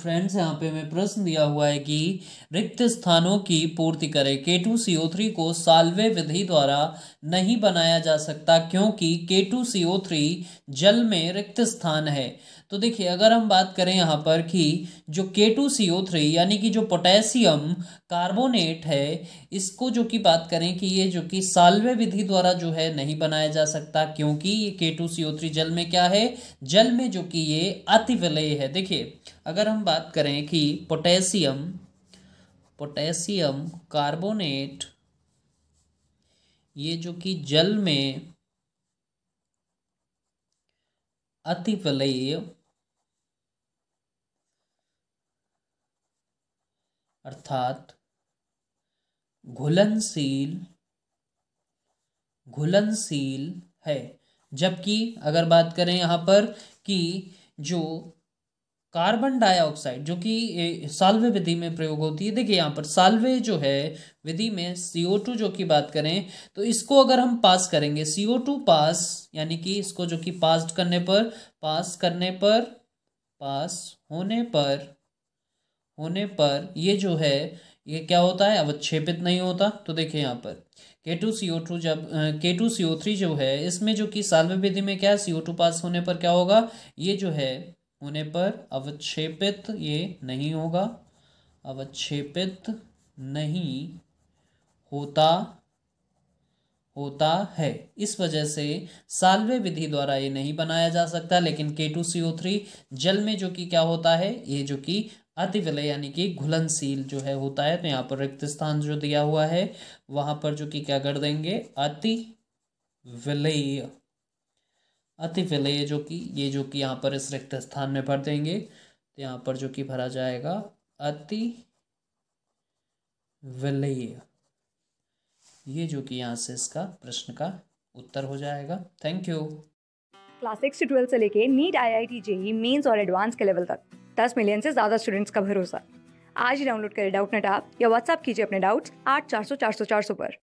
friends यहाँ पे हमें प्रश्न दिया हुआ है कि रिक्त स्थानों की पूर्ति करें के टू सी ओ थ्री को साल्वे विधि द्वारा नहीं बनाया जा सकता क्योंकि के टू सी ओ थ्री जल में रिक्त स्थान है तो देखिए अगर हम बात करें यहाँ पर कि जो के टू सी ओ थ्री यानी कि जो पोटेशियम कार्बोनेट है इसको जो कि बात करें कि ये जो कि साल्वे विधि द्वारा जो है नहीं बनाया जा सकता क्योंकि ये के टू सी ओ थ्री जल में क्या है जल में जो कि ये अतिविलय है देखिए अगर हम बात करें कि पोटेशियम पोटेशियम कार्बोनेट ये जो कि जल में अति विलय अर्थात घुलनशील घुलनशील है जबकि अगर बात करें यहाँ पर कि जो कार्बन डाइऑक्साइड जो कि साल्वे विधि में प्रयोग होती है देखिए यहाँ पर साल्वे जो है विधि में सी ओ टू जो की बात करें तो इसको अगर हम पास करेंगे सी ओ टू पास यानी कि इसको जो कि पास करने पर पास करने पर पास होने पर होने पर ये जो है ये क्या होता है अवच्छेपित नहीं होता तो देखिए यहाँ पर के टू सी ओ टू जब के टू सी ओ थ्री जो है इसमें जो कि साल्वे विधि में क्या है सी ओ टू पास होने पर क्या होगा ये जो है होने पर अवक्षेपित ये नहीं होगा अवक्षेपित नहीं होता होता है इस वजह से साल्वे विधि द्वारा ये नहीं बनाया जा सकता लेकिन के टू सी ओ थ्री जल में जो कि क्या होता है ये जो कि अतिविलय यानी कि घुलनशील जो है होता है तो यहाँ पर रिक्त स्थान जो दिया हुआ है वहाँ पर जो कि क्या कर देंगे अति विलय अति विलय जो कि ये जो कि यहाँ पर इस रिक्त स्थान में भर देंगे तो यहाँ पर जो कि भरा जाएगा अति विलय ये जो कि यहाँ से इसका प्रश्न का उत्तर हो जाएगा थैंक यू क्लास सिक्स से ट्वेल्थ से लेके NEET I I T JEE mains और एडवांस के लेवल तक दस मिलियन से ज़्यादा स्टूडेंट्स का भरोसा आज ही डाउनलोड करें डाउट नेट आप या व्हाट्सअप कीजिए अपने डाउट्स आठ चार सौ चार सौ चार सौ पर